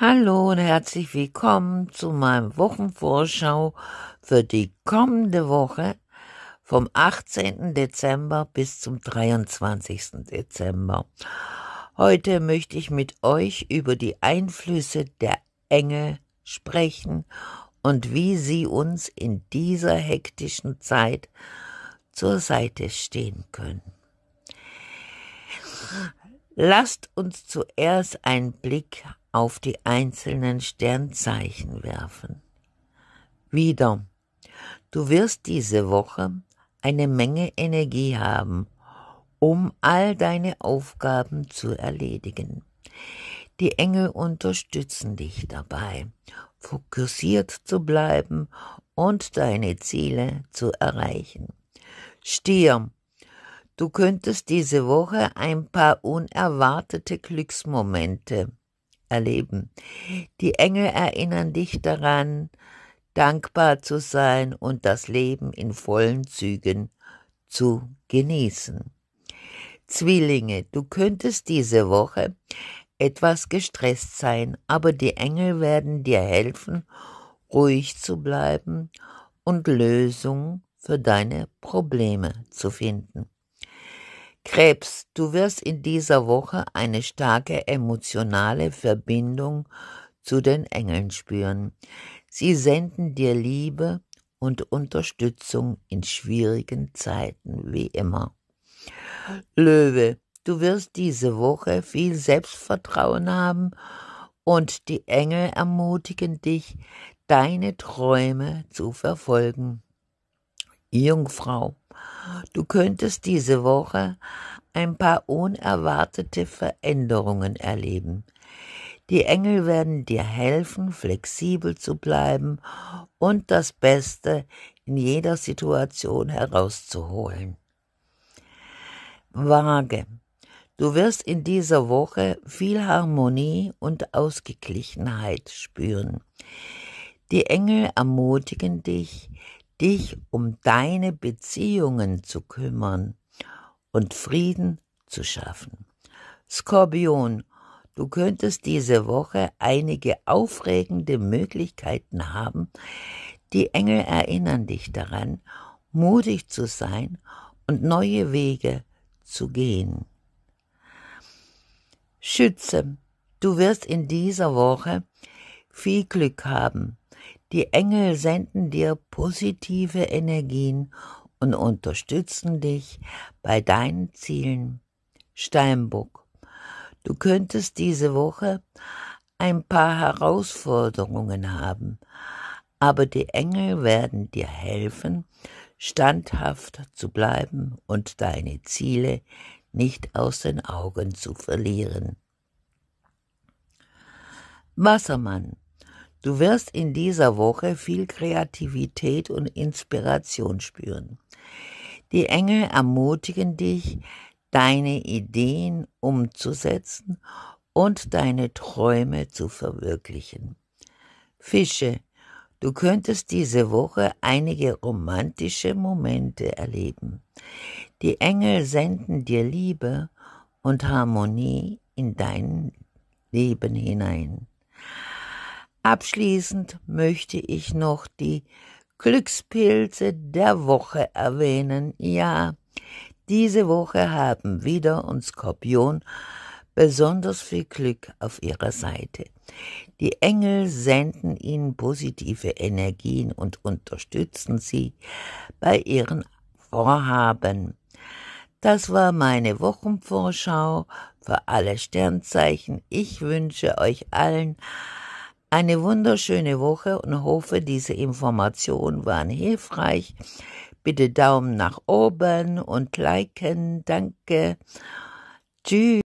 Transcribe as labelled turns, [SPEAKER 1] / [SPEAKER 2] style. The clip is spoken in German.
[SPEAKER 1] Hallo und herzlich willkommen zu meinem Wochenvorschau für die kommende Woche vom 18. Dezember bis zum 23. Dezember. Heute möchte ich mit euch über die Einflüsse der Enge sprechen und wie sie uns in dieser hektischen Zeit zur Seite stehen können. Lasst uns zuerst einen Blick auf die einzelnen Sternzeichen werfen. Wieder, du wirst diese Woche eine Menge Energie haben, um all deine Aufgaben zu erledigen. Die Engel unterstützen dich dabei, fokussiert zu bleiben und deine Ziele zu erreichen. Stier, du könntest diese Woche ein paar unerwartete Glücksmomente erleben. Die Engel erinnern dich daran, dankbar zu sein und das Leben in vollen Zügen zu genießen. Zwillinge, du könntest diese Woche etwas gestresst sein, aber die Engel werden dir helfen, ruhig zu bleiben und Lösungen für deine Probleme zu finden. Krebs, du wirst in dieser Woche eine starke emotionale Verbindung zu den Engeln spüren. Sie senden dir Liebe und Unterstützung in schwierigen Zeiten wie immer. Löwe, du wirst diese Woche viel Selbstvertrauen haben und die Engel ermutigen dich, deine Träume zu verfolgen. Jungfrau, du könntest diese Woche ein paar unerwartete Veränderungen erleben. Die Engel werden dir helfen, flexibel zu bleiben und das Beste in jeder Situation herauszuholen. Waage. Du wirst in dieser Woche viel Harmonie und Ausgeglichenheit spüren. Die Engel ermutigen dich, dich um deine Beziehungen zu kümmern und Frieden zu schaffen. Skorpion, du könntest diese Woche einige aufregende Möglichkeiten haben. Die Engel erinnern dich daran, mutig zu sein und neue Wege zu gehen. Schütze, du wirst in dieser Woche viel Glück haben. Die Engel senden dir positive Energien und unterstützen dich bei deinen Zielen. Steinbock, du könntest diese Woche ein paar Herausforderungen haben, aber die Engel werden dir helfen, standhaft zu bleiben und deine Ziele nicht aus den Augen zu verlieren. Wassermann, Du wirst in dieser Woche viel Kreativität und Inspiration spüren. Die Engel ermutigen dich, deine Ideen umzusetzen und deine Träume zu verwirklichen. Fische, du könntest diese Woche einige romantische Momente erleben. Die Engel senden dir Liebe und Harmonie in dein Leben hinein. Abschließend möchte ich noch die Glückspilze der Woche erwähnen. Ja, diese Woche haben Wider und Skorpion besonders viel Glück auf ihrer Seite. Die Engel senden ihnen positive Energien und unterstützen sie bei ihren Vorhaben. Das war meine Wochenvorschau für alle Sternzeichen. Ich wünsche euch allen eine wunderschöne Woche und hoffe, diese Informationen waren hilfreich. Bitte Daumen nach oben und liken. Danke. Tschüss.